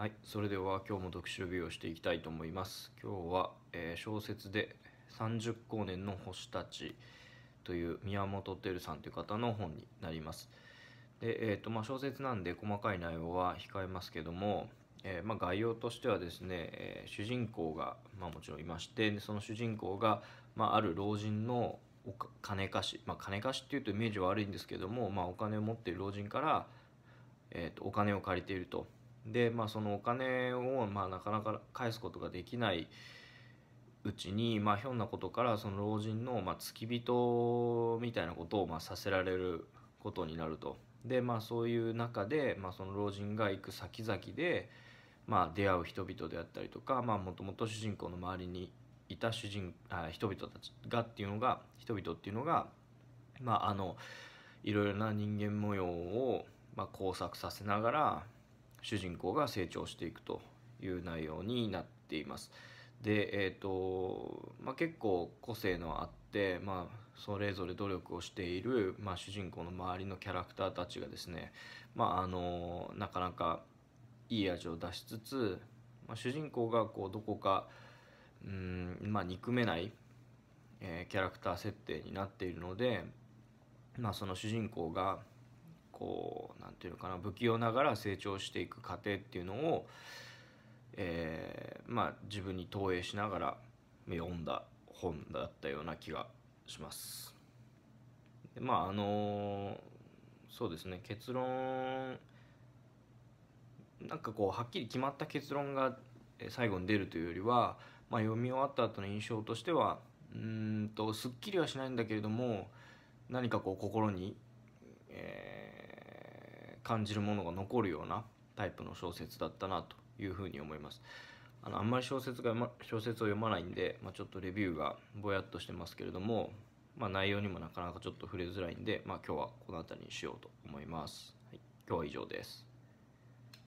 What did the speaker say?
はい、それでは今日も特集日をしていきたいと思います。今日は、えー、小説で30光年の星たちという宮本照さんという方の本になります。で、えーとまあ、小説なんで細かい内容は控えますけども、えー、まあ、概要としてはですね、えー、主人公が、まあ、もちろんいましてその主人公が、まあ、ある老人のお金貸し、まあ、金貸しっていうとイメージは悪いんですけども、まお金を持っている老人から、えーとお金を借りていると。で、まあ、そのお金を、まあ、なかなか返すことができないうちに、まあ、ひょんなことからその老人の、まあ、付き人みたいなことを、まあ、させられることになると。でまあ、そういう中で、まあ、その老人が行く先々で、まあ、出会う人々であったりとかもともと主人公の周りにいた主人あ人々たちがっていうのが人々っていうのが、まあ、あのいろいろな人間模様を、まあ、工作させながら主人公が成長していくという内容になっています。で、えーとまあ、結構個性のあって、まあ、それぞれ努力をしている、まあ、主人公の周りのキャラクターたちがですね、まあ、あのなかなかいい味を出しつつ、まあ、主人公がこうどこかうん、まあ、憎めない、えー、キャラクター設定になっているので、まあ、その主人公がこう何て言うのかな不器用ながら成長していく過程っていうのを、えー、まあ自分に投影しながら読んだ本だったような気がします。でまああのそうですね結論なんかこうはっきり決まった結論が最後に出るというよりは、まあ、読み終わった後の印象としてはうんとすっきりはしないんだけれども何かこう心に、えー感じるものが残るようなタイプの小説だったなというふうに思います。あのあんまり小説が、ま、小説を読まないんで、まあ、ちょっとレビューがぼやっとしてますけれども、まあ、内容にもなかなかちょっと触れづらいんで、まあ、今日はこの辺りにしようと思います。はい、今日は以上です。